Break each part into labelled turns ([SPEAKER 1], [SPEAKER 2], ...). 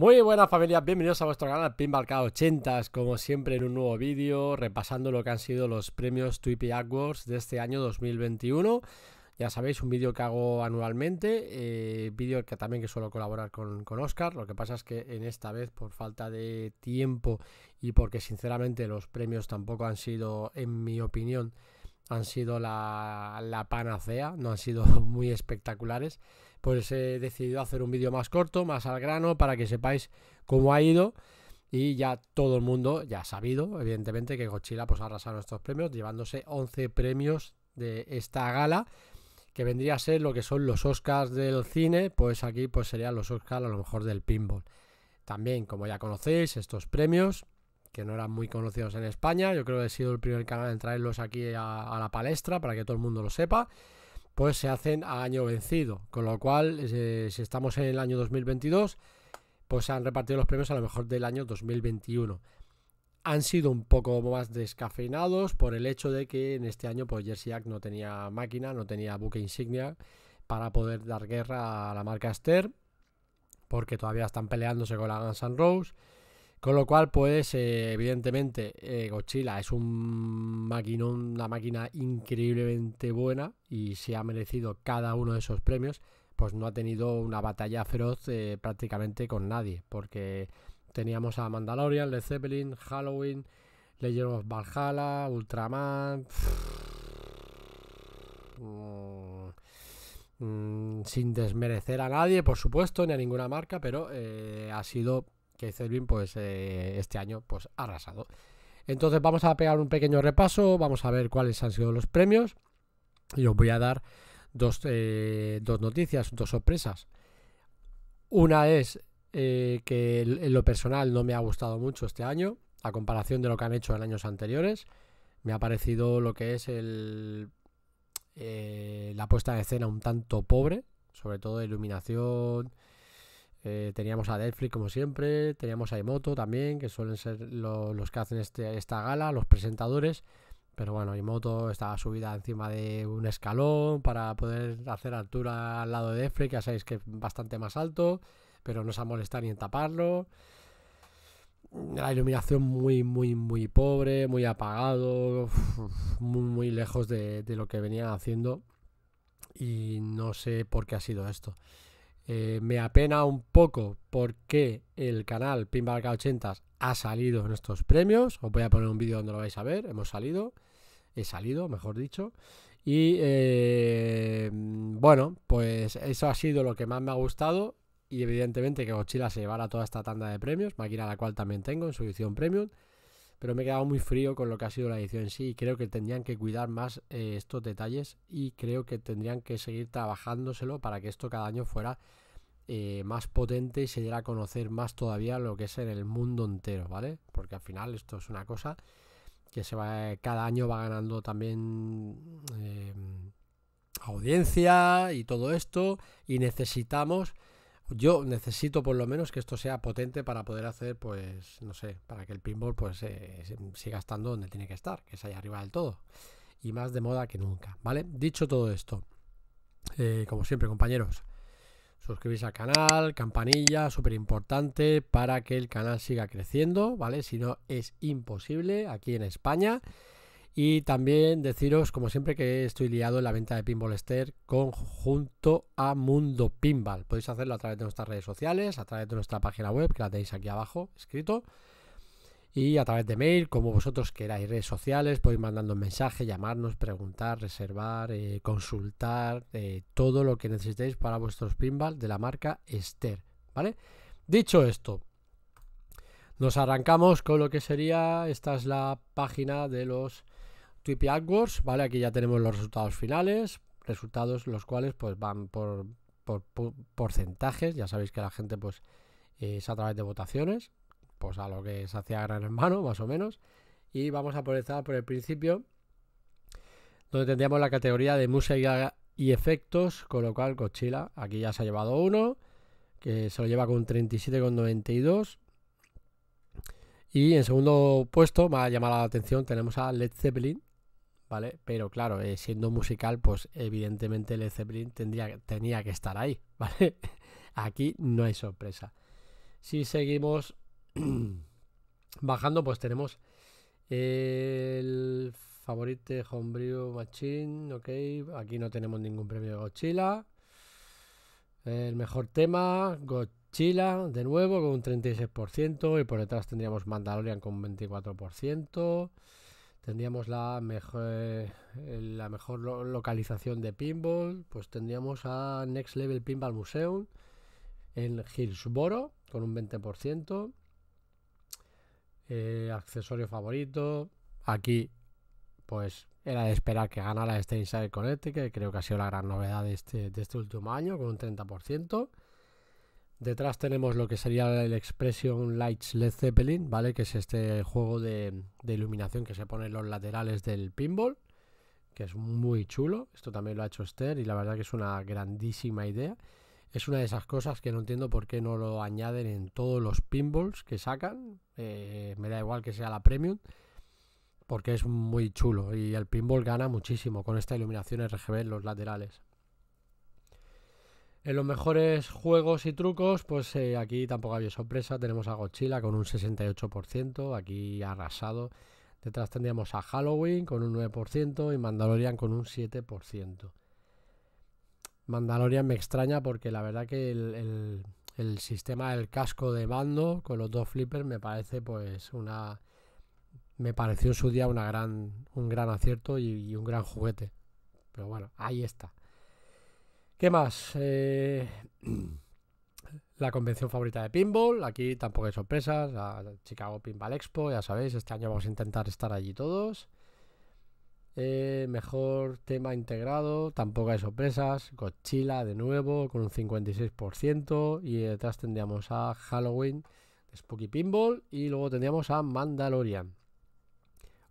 [SPEAKER 1] Muy buenas familias, bienvenidos a vuestro canal Pinball K80, como siempre en un nuevo vídeo repasando lo que han sido los premios Twippy Awards de este año 2021. Ya sabéis, un vídeo que hago anualmente, eh, vídeo que también que suelo colaborar con, Oscar, lo que pasa es que en esta vez por falta de tiempo y porque sinceramente los premios tampoco han sido, en mi opinión, han sido la, la panacea, no han sido muy espectaculares pues he decidido hacer un vídeo más corto, más al grano, para que sepáis cómo ha ido. Y ya todo el mundo ya ha sabido, evidentemente, que Godzilla pues, ha arrasado estos premios, llevándose 11 premios de esta gala, que vendría a ser lo que son los Oscars del cine, pues aquí pues, serían los Oscars a lo mejor del pinball. También, como ya conocéis, estos premios, que no eran muy conocidos en España, yo creo que he sido el primer canal en traerlos aquí a la palestra, para que todo el mundo lo sepa pues se hacen a año vencido. Con lo cual, eh, si estamos en el año 2022, pues se han repartido los premios a lo mejor del año 2021. Han sido un poco más descafeinados por el hecho de que en este año pues Jersey Act no tenía máquina, no tenía buque insignia para poder dar guerra a la marca Esther, porque todavía están peleándose con la Guns Rose. Con lo cual, pues, eh, evidentemente, gochila eh, Godzilla es un maquinón, una máquina increíblemente buena y se ha merecido cada uno de esos premios. Pues no ha tenido una batalla feroz eh, prácticamente con nadie, porque teníamos a Mandalorian, Led Zeppelin, Halloween, Legend of Valhalla, Ultraman. Mm, mm, sin desmerecer a nadie, por supuesto, ni a ninguna marca, pero ha sido que Selvin pues eh, este año pues ha arrasado. Entonces vamos a pegar un pequeño repaso, vamos a ver cuáles han sido los premios y os voy a dar dos, eh, noticias, dos sorpresas. Una es eh, que en lo personal no me ha gustado mucho este año, a comparación de lo que han hecho en años anteriores. Me ha parecido lo que es el, la puesta de escena un tanto pobre, sobre todo de iluminación, eh, teníamos a Netflix como siempre, teníamos a Imoto también, que suelen ser los que hacen este, esta gala, los presentadores. Pero bueno, Imoto estaba subida encima de un escalón para poder hacer altura al lado de Netflix, ya sabéis que es bastante más alto, pero no se ha molestado ni en taparlo. La iluminación muy, muy, muy pobre, muy apagado, muy, lejos de, de lo que venían haciendo. Y no sé por qué ha sido esto. Eh, me apena un poco porque el canal Pimbalca 80 ha salido en estos premios. Os voy a poner un vídeo donde lo vais a ver. Hemos salido. He salido, mejor dicho. Y eh, bueno, pues eso ha sido lo que más me ha gustado. Y evidentemente que Godzilla se llevará toda esta tanda de premios, máquina la cual también tengo en su edición premium pero me he quedado muy frío con lo que ha sido la edición en sí y creo que tendrían que cuidar más eh, estos detalles y creo que tendrían que seguir trabajándoselo para que esto cada año fuera eh, más potente y se diera a conocer más todavía lo que es en el mundo entero, ¿vale? Porque al final esto es una cosa que se va, cada año va ganando también eh, audiencia y todo esto y necesitamos yo necesito por lo menos que esto sea potente para poder hacer, pues, no sé, para que el pinball pues siga estando donde tiene que estar, que es ahí arriba del todo. Y más de moda que nunca, ¿vale? Dicho todo esto, eh, como siempre, compañeros, suscribirse al canal, campanilla, súper importante para que el canal siga creciendo, ¿vale? Si no, es imposible aquí en España. Y también deciros, como siempre, que estoy liado en la venta de Pinball Esther conjunto a Mundo Pinball. Podéis hacerlo a través de nuestras redes sociales, a través de nuestra página web, que la tenéis aquí abajo escrito. Y a través de mail, como vosotros queráis, redes sociales, podéis mandando un mensaje, llamarnos, preguntar, reservar, eh, consultar, eh, todo lo que necesitéis para vuestros pinball de la marca Esther. ¿Vale? Dicho esto, nos arrancamos con lo que sería, esta es la página de los ¿vale? Aquí ya tenemos los resultados finales, resultados los cuales pues van por, por, porcentajes, ya sabéis que la gente pues es a través de votaciones, pues a lo que se hacía Gran Hermano, más o menos. Y vamos a empezar por el principio, donde tendríamos la categoría de música y efectos, con lo cual Cochila aquí ya se ha llevado uno, que se lo lleva con 37,92. Y en segundo puesto, me ha llamado la atención, tenemos a Led Zeppelin, ¿vale? Pero claro, eh, siendo musical, pues evidentemente el Zeppelin tendría, tenía que estar ahí, ¿vale? Aquí no hay sorpresa. Si seguimos bajando, pues tenemos el favorito Homebrew Machine, ok. Aquí no tenemos ningún premio de Godzilla. El mejor tema, Godzilla, de nuevo, con un 36%. Y por detrás tendríamos Mandalorian con un 24% tendríamos la mejor, eh, la mejor localización de pinball, pues tendríamos a Next Level Pinball Museum en Hillsboro con un 20%, eh, accesorio favorito, aquí pues era de esperar que ganara este Inside Connect que creo que ha sido la gran novedad este, de este último año con un 30%. Detrás tenemos lo que sería el Expression Lights Led Zeppelin, ¿vale? Que es este juego de, iluminación que se pone en los laterales del pinball, que es muy chulo. Esto también lo ha hecho Esther y la verdad que es una grandísima idea. Es una de esas cosas que no entiendo por qué no lo añaden en todos los pinballs que sacan. Eh, me da igual que sea la premium, porque es muy chulo y el pinball gana muchísimo con esta iluminación RGB en los laterales. En los mejores juegos y trucos, pues eh, aquí tampoco había sorpresa. Tenemos a Godzilla con un 68%, aquí arrasado. Detrás tendríamos a Halloween con un 9% y Mandalorian con un 7%. Mandalorian me extraña porque la verdad que el, sistema del casco de bando con los dos flippers me parece pues una... Me pareció en su día una gran, un gran acierto y un gran juguete. Pero bueno, ahí está. ¿Qué más? Eh, la convención favorita de pinball. Aquí tampoco hay sorpresas. Chicago Pinball Expo, ya sabéis, este año vamos a intentar estar allí todos. Eh, mejor tema integrado, tampoco hay sorpresas. Godzilla de nuevo con un 56%. Y detrás tendríamos a Halloween Spooky Pinball. Y luego tendríamos a Mandalorian.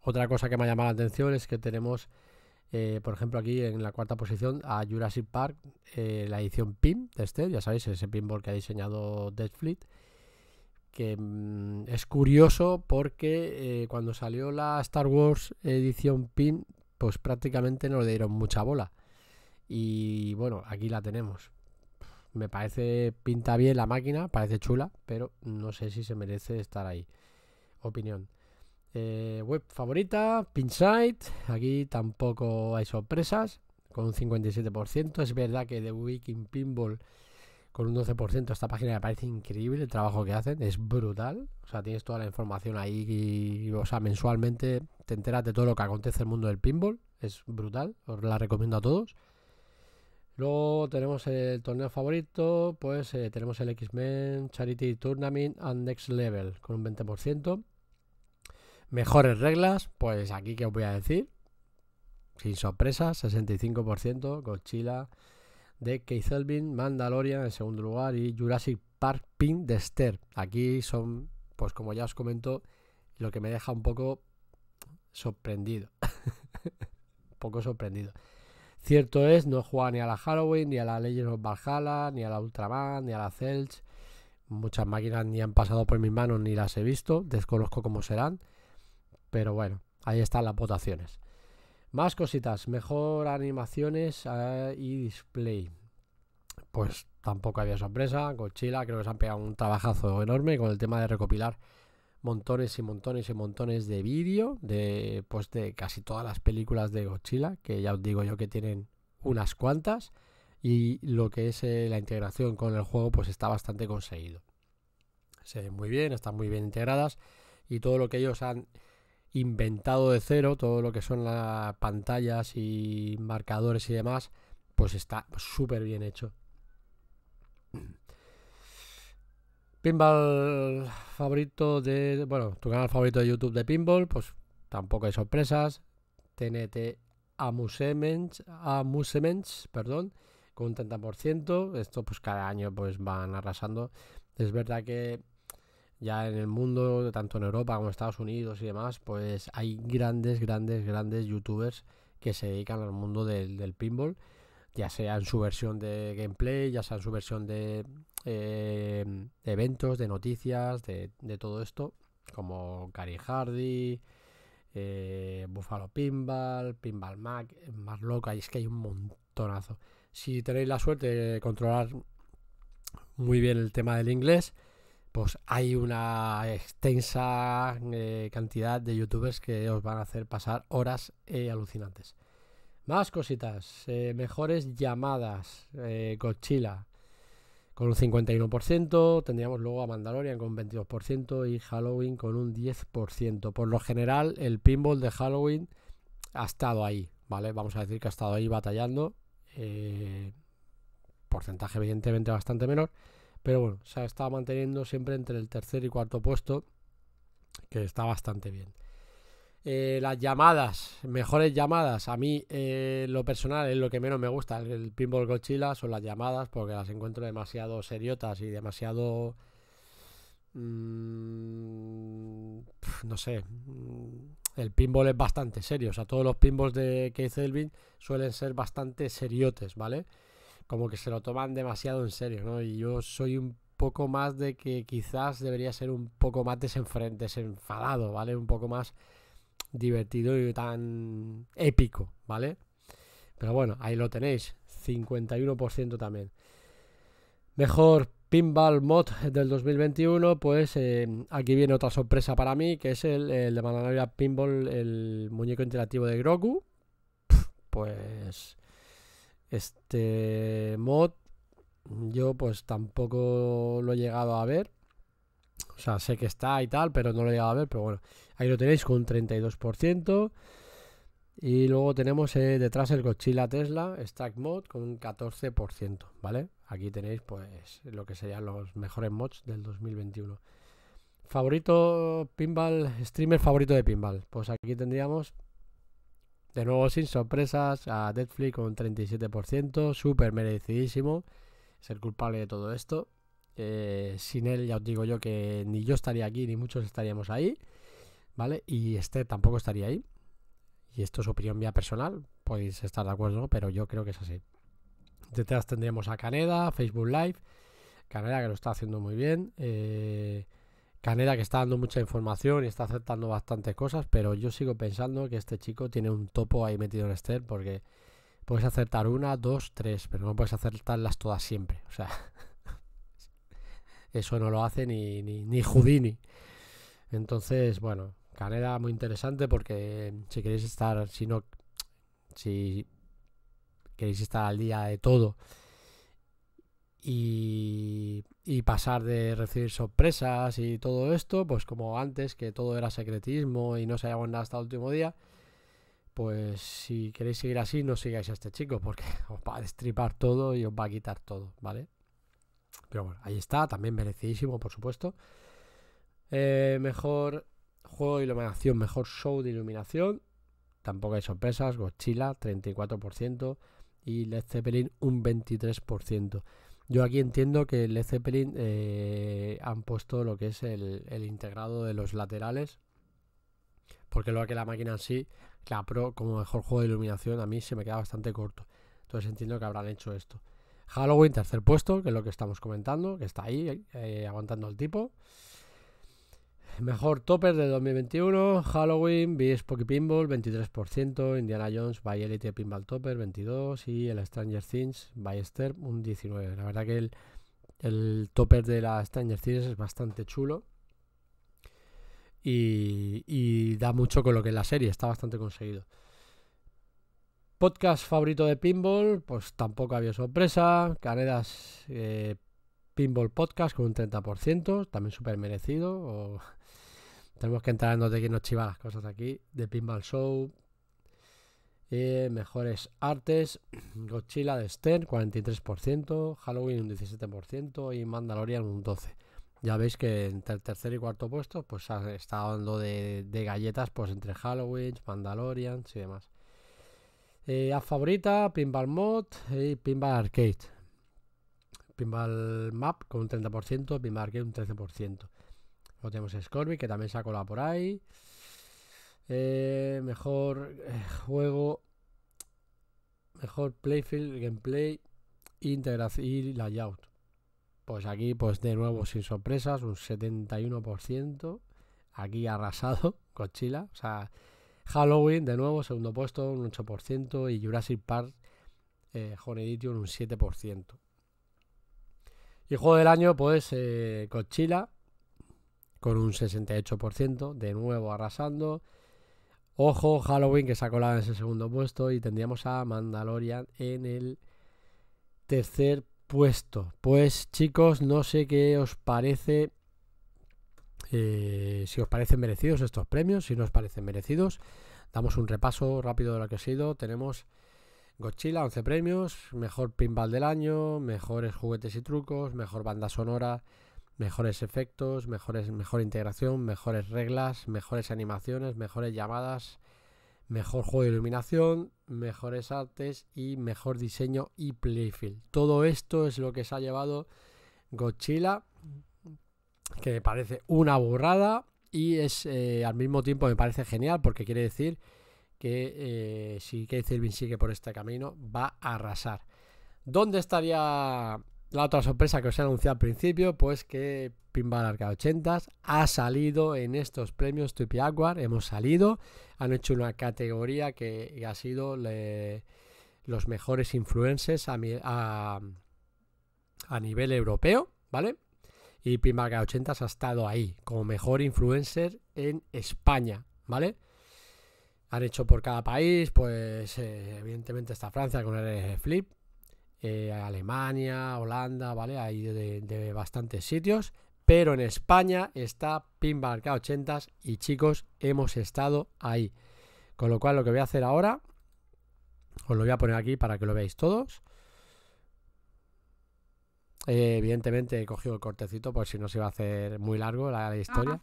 [SPEAKER 1] Otra cosa que me ha llamado la atención es que tenemos eh, por ejemplo, aquí en la cuarta posición a Jurassic Park, eh, la edición pin de este, ya sabéis, ese pinball que ha diseñado Deadfleet, que mm, es curioso porque eh, cuando salió la Star Wars edición pin, pues prácticamente no le dieron mucha bola. Y bueno, aquí la tenemos. Me parece, pinta bien la máquina, parece chula, pero no sé si se merece estar ahí. Opinión. Eh, web favorita, Pinsight, aquí tampoco hay sorpresas, con un 57%. Es verdad que The Viking Pinball con un 12%, esta página me parece increíble el trabajo que hacen, es brutal. O sea, tienes toda la información ahí, y, o sea, mensualmente te enteras de todo lo que acontece en el mundo del pinball, es brutal, os la recomiendo a todos. Luego tenemos el torneo favorito, pues eh, tenemos el X-Men Charity Tournament and Next Level con un 20%. Mejores reglas, pues aquí que os voy a decir. Sin sorpresa, 65% Godzilla de Keith Elvin, Mandalorian en segundo lugar y Jurassic Park Pin de Esther. Aquí son, pues como ya os comento, lo que me deja un poco sorprendido. un poco sorprendido. Cierto es, no juega ni a la Halloween, ni a la Legend of Valhalla, ni a la Ultraman, ni a la Celch Muchas máquinas ni han pasado por mis manos ni las he visto. Desconozco cómo serán. Pero bueno, ahí están las votaciones. Más cositas, mejor animaciones eh, y display. Pues tampoco había sorpresa. Godzilla creo que se han pegado un trabajazo enorme con el tema de recopilar montones y montones y montones de vídeo de pues de casi todas las películas de Godzilla, que ya os digo yo que tienen unas cuantas y lo que es eh, la integración con el juego pues está bastante conseguido. Se ven muy bien, están muy bien integradas y todo lo que ellos han inventado de cero, todo lo que son las pantallas y marcadores y demás, pues está súper bien hecho. Pinball favorito de. Bueno, tu canal favorito de YouTube de Pinball, pues tampoco hay sorpresas. TNT Amusements, Amusements perdón, con un 30%. Esto, pues cada año pues van arrasando. Es verdad que ya en el mundo, tanto en Europa como en Estados Unidos y demás, pues hay grandes, grandes, grandes youtubers que se dedican al mundo del, pinball, ya sea en su versión de gameplay, ya sea en su versión de, em, eventos, de noticias, de, todo esto, como Gary Hardy, eh, Buffalo Pinball, Pinball Mac, más loca, es que hay un montonazo. Si tenéis la suerte de controlar muy bien el tema del inglés, pues hay una extensa eh, cantidad de youtubers que os van a hacer pasar horas eh, alucinantes. Más cositas, eh, mejores llamadas, Godzilla con un 51%, tendríamos luego a Mandalorian con un 22% y Halloween con un 10%. Por lo general, el pinball de Halloween ha estado ahí, ¿vale? Vamos a decir que ha estado ahí batallando. porcentaje evidentemente bastante menor. Pero bueno, se ha estado manteniendo siempre entre el tercer y cuarto puesto, que está bastante bien. Eh, las llamadas, mejores llamadas. A mí, eh, lo personal, es lo que menos me gusta. El, Pinball Godzilla son las llamadas porque las encuentro demasiado seriotas y demasiado. Mm, no sé. Mm, el pinball es bastante serio. O sea, todos los pinballs de Keith Elvin suelen ser bastante seriotes, ¿vale? como que se lo toman demasiado en serio, ¿no? Y yo soy un poco más de que quizás debería ser un poco más desenfrentes, desenfadado, ¿vale? Un poco más divertido y tan épico, ¿vale? Pero bueno, ahí lo tenéis, 51% también. Mejor Pinball Mod del 2021, pues eh, aquí viene otra sorpresa para mí, que es el, de Mananaria Pinball, el muñeco interactivo de Grogu. Pues este mod yo pues tampoco lo he llegado a ver. O sea, sé que está y tal, pero no lo he llegado a ver. Pero bueno, ahí lo tenéis con un 32%. Y luego tenemos eh, detrás el cochila Tesla Stack Mod con un 14%, ¿vale? Aquí tenéis pues lo que serían los mejores mods del 2021. Favorito pinball, streamer favorito de pinball. Pues aquí tendríamos de nuevo, sin sorpresas, a Netflix con 37%, súper merecidísimo. Es el culpable de todo esto. Eh, sin él, ya os digo yo que ni yo estaría aquí, ni muchos estaríamos ahí. ¿Vale? Y este tampoco estaría ahí. Y esto es opinión mía personal, podéis estar de acuerdo, pero yo creo que es así. Detrás tendríamos a Caneda, Facebook Live. Caneda que lo está haciendo muy bien. Eh, Caneda que está dando mucha información y está aceptando bastantes cosas, pero yo sigo pensando que este chico tiene un topo ahí metido en Esther porque puedes acertar una, dos, tres, pero no puedes acertarlas todas siempre. O sea, eso no lo hace ni, ni, ni Houdini. Entonces, bueno, Caneda muy interesante porque si queréis estar, si no, si queréis estar al día de todo y, pasar de recibir sorpresas y todo esto, pues como antes, que todo era secretismo y no sabíamos nada hasta el último día, pues si queréis seguir así, no sigáis a este chico, porque os va a destripar todo y os va a quitar todo, ¿vale? Pero bueno, ahí está, también merecidísimo, por supuesto. Eh, mejor juego de iluminación, mejor show de iluminación. Tampoco hay sorpresas, Godzilla 34% y Led Zeppelin un 23%. Yo aquí entiendo que el Zeppelin eh, han puesto lo que es el, integrado de los laterales. Porque lo que la máquina en sí, la Pro, como mejor juego de iluminación, a mí se me queda bastante corto. Entonces entiendo que habrán hecho esto. Halloween, tercer puesto, que es lo que estamos comentando, que está ahí eh, aguantando el tipo. Mejor topper de 2021, Halloween, Beast Poke Pinball, 23%, Indiana Jones by Elite Pinball Topper, 22%, y el Stranger Things by un 19%. La verdad que el, topper de la Stranger Things es bastante chulo y, da mucho con lo que es la serie, está bastante conseguido. Podcast favorito de Pinball, pues tampoco había sorpresa. Canedas eh, Pinball Podcast con un 30%, también súper merecido. O tenemos que en de quién nos chiva las cosas aquí. De Pinball Show. Eh, mejores artes. Godzilla de Stern, 43%. Halloween un 17%. Y Mandalorian un 12%. Ya veis que entre el tercer y cuarto puesto, pues está dando de, galletas, pues entre Halloween, Mandalorian y demás. Eh, a favorita, Pinball Mod eh, y Pinball Arcade. Pinball Map con un 30%, Pinball Arcade un 13% tenemos Scorby, que también se la por ahí. Eh, mejor eh, juego. Mejor playfield, gameplay, integración y layout. Pues aquí, pues de nuevo, sin sorpresas, un 71%. Aquí arrasado, Cochila. O sea, Halloween, de nuevo, segundo puesto, un 8%. Y Jurassic Park, eh, un 7%. Y juego del año, pues Cochila, eh, con un 68%, de nuevo arrasando. Ojo, Halloween que se ha colado en ese segundo puesto y tendríamos a Mandalorian en el tercer puesto. Pues chicos, no sé qué os parece, eh, si os parecen merecidos estos premios, si no os parecen merecidos. Damos un repaso rápido de lo que ha sido. Tenemos Godzilla, 11 premios, mejor pinball del año, mejores juguetes y trucos, mejor banda sonora, mejores efectos, mejores, mejor integración, mejores reglas, mejores animaciones, mejores llamadas, mejor juego de iluminación, mejores artes y mejor diseño y playfield. Todo esto es lo que se ha llevado Godzilla, que me parece una burrada y es eh, al mismo tiempo me parece genial porque quiere decir que eh, si Keith Irving sigue por este camino va a arrasar. ¿Dónde estaría la otra sorpresa que os he anunciado al principio, pues que Pinball Arcade 80 ha salido en estos premios Tupi Aguar, hemos salido, han hecho una categoría que ha sido los mejores influencers a, nivel europeo, ¿vale? Y Pinball Arcade 80 ha estado ahí como mejor influencer en España, ¿vale? Han hecho por cada país, pues eh, evidentemente está Francia con el Flip, eh, Alemania, Holanda, ¿vale? Hay de, bastantes sitios. Pero en España está Pinball K80 y chicos, hemos estado ahí. Con lo cual lo que voy a hacer ahora, os lo voy a poner aquí para que lo veáis todos. Eh, evidentemente he cogido el cortecito por pues, si no se iba a hacer muy largo la, historia.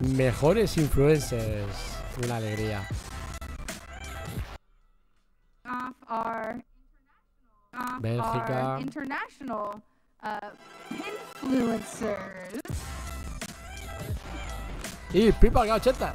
[SPEAKER 1] Mejores influencers. Una alegría. Bélgica. Uh, y Pipa 80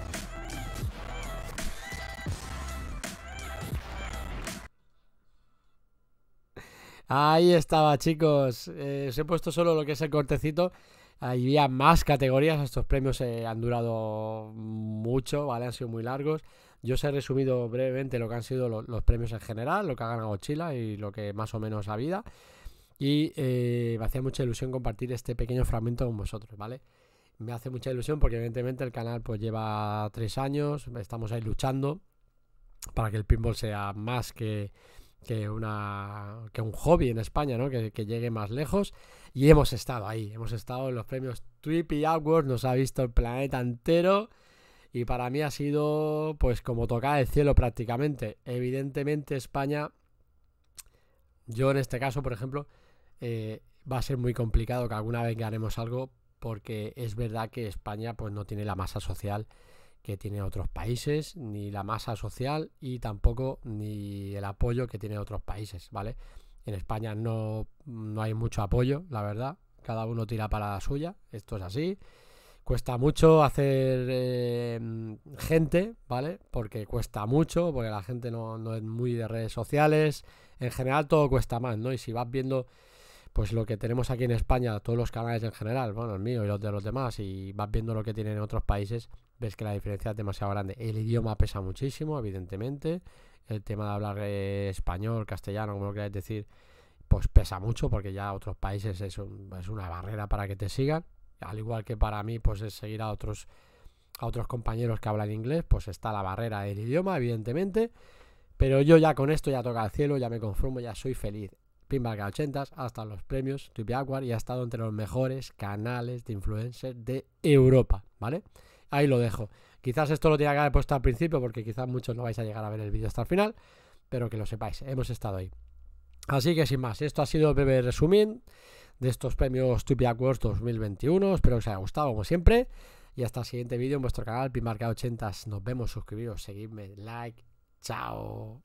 [SPEAKER 1] Ahí estaba, chicos eh, os he puesto solo lo que es el cortecito había más categorías, estos premios eh, han durado mucho, ¿vale? Han sido muy largos. Yo os he resumido brevemente lo que han sido los premios en general, lo que ha ganado Chila y lo que más o menos ha vida. Y eh, me hacía mucha ilusión compartir este pequeño fragmento con vosotros, ¿vale? Me hace mucha ilusión porque evidentemente el canal pues lleva tres años, estamos ahí luchando para que el pinball sea más que, que, una, que un hobby en España, ¿no? que, que llegue más lejos. Y hemos estado ahí, hemos estado en los premios y Awards, nos ha visto el planeta entero. Y para mí ha sido, pues, como tocar el cielo prácticamente. Evidentemente, España, yo en este caso, por ejemplo, eh, va a ser muy complicado que alguna vez ganemos algo, porque es verdad que España, pues, no tiene la masa social que tiene otros países, ni la masa social y tampoco ni el apoyo que tiene otros países, ¿vale? En España no, no hay mucho apoyo, la verdad. Cada uno tira para la suya. Esto es así. Cuesta mucho hacer eh, gente, ¿vale? Porque cuesta mucho, porque la gente no, es muy de redes sociales. En general todo cuesta más, ¿no? Y si vas viendo pues lo que tenemos aquí en España, todos los canales en general, bueno, el mío y los de los demás, y vas viendo lo que tienen en otros países, ves que la diferencia es demasiado grande. El idioma pesa muchísimo, evidentemente. El tema de hablar eh, español, castellano, como lo queráis decir, pues pesa mucho porque ya otros países es, es, una barrera para que te sigan. Al igual que para mí, pues es seguir a otros, a otros compañeros que hablan inglés, pues está la barrera del idioma, evidentemente. Pero yo ya con esto ya toca el cielo, ya me conformo, ya soy feliz. Pinball 80 hasta los premios, Tupi y ha estado entre los mejores canales de influencers de Europa, ¿vale? Ahí lo dejo. Quizás esto lo tenga que haber puesto al principio porque quizás muchos no vais a llegar a ver el vídeo hasta el final, pero que lo sepáis, hemos estado ahí. Así que sin más, esto ha sido el breve resumen de estos premios Tupi Awards 2021. Espero que os haya gustado, como siempre. Y hasta el siguiente vídeo en vuestro canal, Pimarca80. Nos vemos, suscribiros, seguidme, like. Chao.